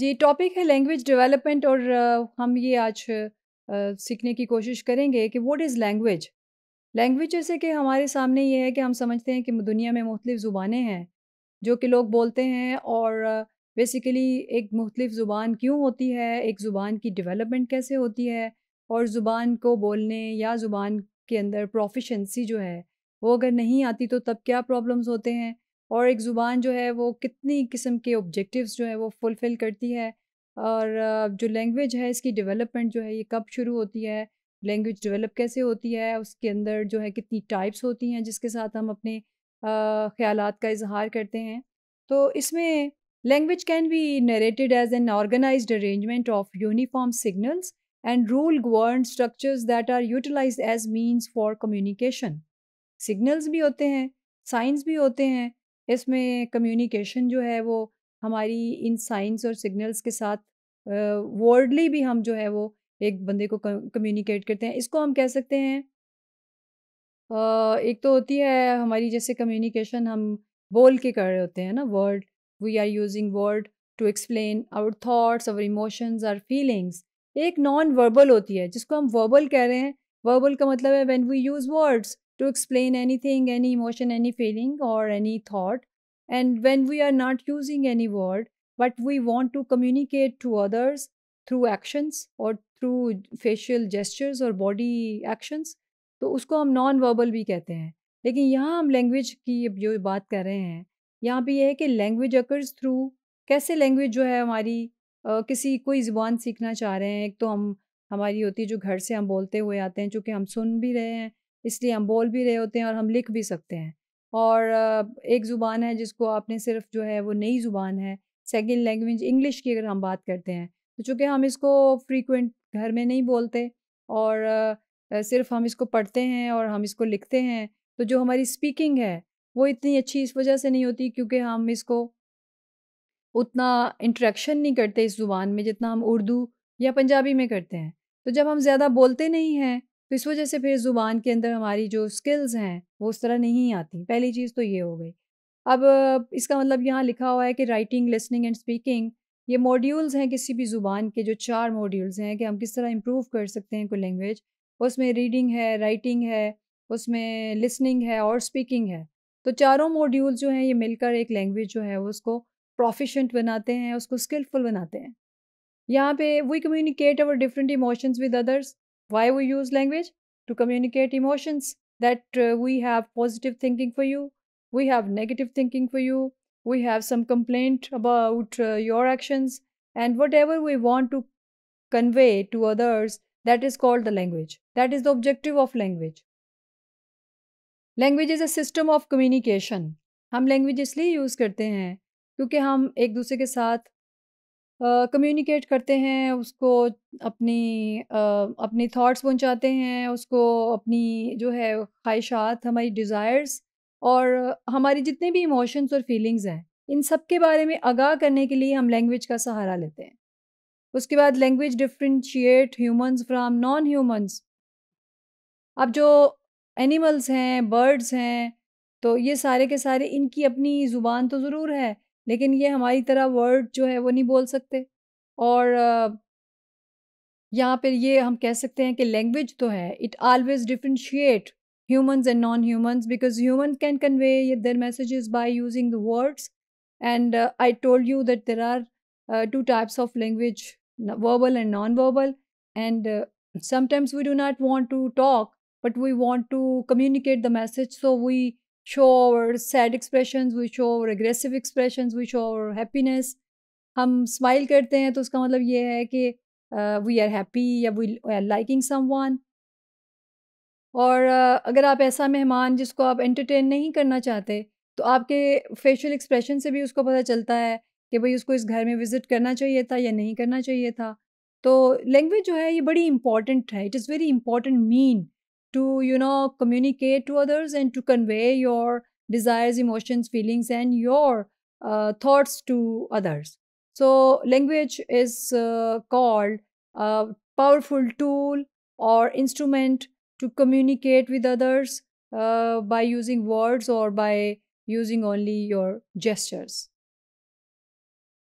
जी topic है language development और हम ये आज सीखने की कोशिश करेंगे कि व्हाट इज़ लैंग्वेज लैंग्वेज जैसे कि हमारे सामने ये है कि हम समझते हैं कि दुनिया में मुख्तफ ज़ुबानें हैं जो कि लोग बोलते हैं और बेसिकली एक मुख्तलिफ़ ज़ुबान क्यों होती है एक ज़ुबान की डेवलपमेंट कैसे होती है और ज़ुबान को बोलने या ज़ुबान के अंदर प्रोफिशेंसी जो है वो अगर नहीं आती तो तब क्या प्रॉब्लम्स होते हैं और एक ज़ुबान जो है वो कितनी किस्म के ऑब्जेक्टिव्स जो है वो फुलफ़िल करती है और जो लैंग्वेज है इसकी डेवलपमेंट जो है ये कब शुरू होती है लैंग्वेज डेवलप कैसे होती है उसके अंदर जो है कितनी टाइप्स होती हैं जिसके साथ हम अपने ख्याल का इजहार करते हैं तो इसमें language can be narrated as an organise arrangement of uniform signals and rule govern structure that are utilise as means for communication signals भी होते हैं साइंस भी होते हैं इसमें कम्युनिकेशन जो है वो हमारी इन साइंस और सिग्नल्स के साथ वर्डली भी हम जो है वो एक बंदे को कम्युनिकेट करते हैं इसको हम कह सकते हैं एक तो होती है हमारी जैसे कम्युनिकेशन हम बोल के कर रहे होते हैं ना word we are using word to explain our thoughts our emotions our feelings एक नॉन वर्बल होती है जिसको हम वर्बल कह रहे हैं वर्बल का मतलब है when we use words to explain anything, any emotion, any feeling, or any thought. And when we are not using any word, but we want to communicate to others through actions or through facial gestures or body actions, तो उसको हम non verbal भी कहते हैं लेकिन यहाँ हम language की जो बात कर रहे हैं यहाँ भी यह है कि language occurs through कैसे language जो है हमारी Uh, किसी कोई ज़ुबान सीखना चाह रहे हैं एक तो हम हमारी होती है जो घर से हम बोलते हुए आते हैं चूँकि हम सुन भी रहे हैं इसलिए हम बोल भी रहे होते हैं और हम लिख भी सकते हैं और एक ज़ुबान है जिसको आपने सिर्फ जो है वो नई ज़ुबान है सेकेंड लैंग्वेज इंग्लिश की अगर हम बात करते हैं तो चूँकि हम इसको फ्रीकुंट घर में नहीं बोलते और सिर्फ हम इसको पढ़ते हैं और हम इसको लिखते हैं तो जो हमारी स्पीकिंग है वो इतनी अच्छी इस वजह से नहीं होती क्योंकि हम इसको उतना इंट्रैक्शन नहीं करते इस ज़ुबान में जितना हम उर्दू या पंजाबी में करते हैं तो जब हम ज़्यादा बोलते नहीं हैं तो इस वजह से फिर ज़ुबान के अंदर हमारी जो स्किल्स हैं वो उस तरह नहीं आती पहली चीज़ तो ये हो गई अब इसका मतलब यहाँ लिखा हुआ है कि राइटिंग लिसनिंग एंड स्पीकिंग ये मॉड्यूल्स हैं किसी भी ज़ुबान के जो चार मॉड्यूल्स हैं कि हम किस तरह इम्प्रूव कर सकते हैं कोई लैंग्वेज उसमें रीडिंग है राइटिंग है उसमें लिसनिंग है और स्पीकिंग है तो चारों मॉड्यूल जो हैं ये मिलकर एक लैंग्वेज जो है वो उसको प्रोफिशेंट बनाते हैं उसको स्किलफुल बनाते हैं यहाँ पे we communicate our different emotions with others Why we use language? To communicate emotions that uh, we have positive thinking for you, we have negative thinking for you, we have some complaint about uh, your actions, and whatever we want to convey to others, that is called the language. That is the objective of language. Language is a system of communication. हम language इसलिए use करते हैं क्योंकि हम एक दूसरे के साथ कम्युनिकेट करते हैं उसको अपनी uh, अपनी थॉट्स पहुंचाते हैं उसको अपनी जो है ख्वाहिशात हमारी डिज़ायर्स और हमारी जितने भी इमोशंस और फीलिंग्स हैं इन सब के बारे में आगाह करने के लिए हम लैंग्वेज का सहारा लेते हैं उसके बाद language differentiate humans from non humans अब जो एनिमल्स हैं बर्ड्स हैं तो ये सारे के सारे इनकी अपनी ज़ुबान तो ज़रूर है लेकिन ये हमारी तरह वर्ड जो है वो नहीं बोल सकते और यहाँ पर ये हम कह सकते हैं कि लैंग्वेज तो है it always differentiate humans and non humans because human can convey their messages by using the words and I told you that there are two types of language verbal and non verbal and sometimes we do not want to talk but we want to communicate the message so we show our sad expressions we show our aggressive expressions we show our happiness हम smile करते हैं तो उसका मतलब ये है कि we are happy या वी आर लाइकिंग someone और अगर आप ऐसा मेहमान जिसको आप एंटरटेन नहीं करना चाहते तो आपके फेशियल एक्सप्रेशन से भी उसको पता चलता है कि भाई उसको इस घर में विज़िट करना चाहिए था या नहीं करना चाहिए था तो लैंग्वेज जो है ये बड़ी इंपॉर्टेंट है it is very important mean to you know communicate to others and to convey your desires emotions feelings and your uh, thoughts to others so language is uh, called a powerful tool or instrument to communicate with others uh, by using words or by using only your gestures